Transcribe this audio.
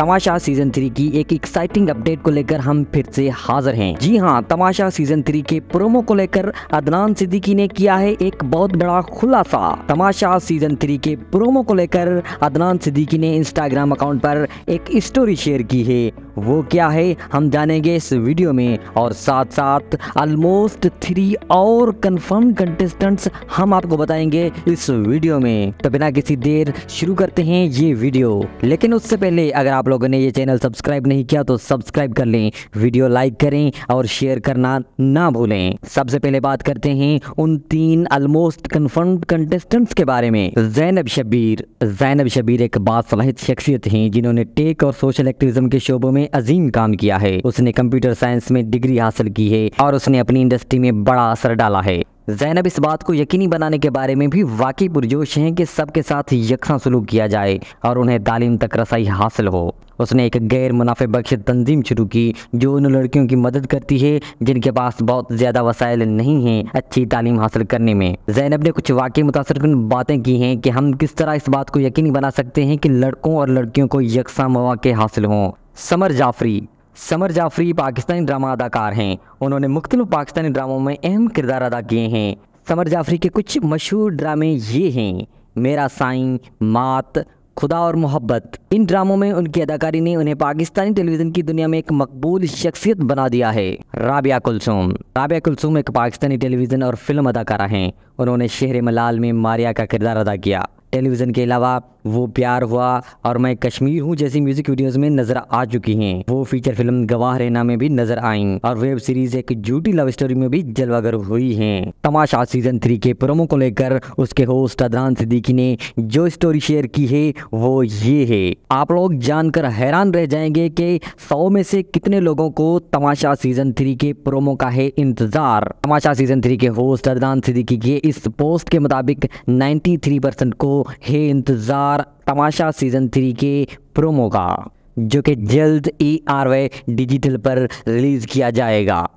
तमाशा season three की एक exciting update को लेकर हम फिर से हाजिर हैं जी हाँ तमाशा सीजन थ्री के प्रोमो को लेकर अदनान सिद्दीकी ने किया है एक बहुत बड़ा खुलासा तमाशा सीजन थ्री के प्रोमो को लेकर अदनान सिद्दीकी ने इंस्टाग्राम अकाउंट पर एक स्टोरी शेयर की है वो क्या है हम जानेंगे इस वीडियो में और साथ साथ ऑलमोस्ट थ्री और कंफर्म कंटेस्टेंट्स हम आपको बताएंगे इस वीडियो में तो बिना किसी देर शुरू करते हैं ये वीडियो लेकिन उससे पहले अगर आप लोगों ने ये चैनल सब्सक्राइब नहीं किया तो सब्सक्राइब कर लें वीडियो लाइक करें और शेयर करना ना भूलें सबसे पहले बात करते हैं उन तीन ऑलमोस्ट कन्फर्म कंटेस्टेंट्स के बारे में जैनब शबीर जैनब शबीर एक बात शख्सियत हैं जिन्होंने टेक और सोशल एक्टिविज्म के शोबों में अजीम काम किया है उसने कंप्यूटर साइंस में डिग्री हासिल की है और उसने अपनी इंडस्ट्री में बड़ा असर डाला है जैनब इस बात को यकीनी बनाने के बारे में भी वाकई पुरजोश हैं कि सबके साथ यकसा सलूक किया जाए और उन्हें तालीम तक रसाई हासिल हो उसने एक गैर मुनाफे बख्श तंजीम शुरू की जो उन लड़कियों की मदद करती है जिनके पास बहुत ज़्यादा वसायल नहीं हैं अच्छी तालीम हासिल करने में जैनब ने कुछ वाकई मुतासर बातें की हैं कि हम किस तरह इस बात को यकीनी बना सकते हैं कि लड़कों और लड़कियों को यकसा मौाक़े हासिल हों समर जाफरी समर जाफरी पाकिस्तानी ड्रामा अदाकार हैं उन्होंने मुख्तलि पाकिस्तानी ड्रामों में अहम किरदार अदा किए हैं समर जाफरी के कुछ मशहूर ड्रामे ये हैं मेरा साईं मात खुदा और मोहब्बत इन ड्रामों में उनकी अदाकारी ने उन्हें पाकिस्तानी टेलीविज़न की दुनिया में एक मकबूल शख्सियत बना दिया है राबिया कुलसुम राबिया कुलसुम एक पाकिस्तानी टेलीविज़न और फिल्म अदाकारा हैं उन्होंने शहर मलाल में मारिया का किरदार अदा किया टेलीविज़न के अलावा वो प्यार हुआ और मैं कश्मीर हूँ जैसी म्यूजिक वीडियोस में नजर आ चुकी हैं वो फीचर फिल्म गवाह रैना में भी नजर आई और वेब सीरीज एक जूटी लव स्टोरी में भी जलवागर हुई है तमाशा सीजन थ्री के प्रोमो को लेकर उसके होस्ट अदनान सिद्दीकी ने जो स्टोरी शेयर की है वो ये है आप लोग जानकर हैरान रह जाएंगे कि सौ में से कितने लोगों को तमाशा सीजन थ्री के प्रोमो का है इंतजार तमाशा सीजन थ्री के होस्ट अदरान सिद्दीकी के इस पोस्ट के मुताबिक नाइन्टी परसेंट को है इंतजार बार तमाशा सीज़न थ्री के प्रोमो का जो कि जल्द ई आर डिजिटल पर रिलीज़ किया जाएगा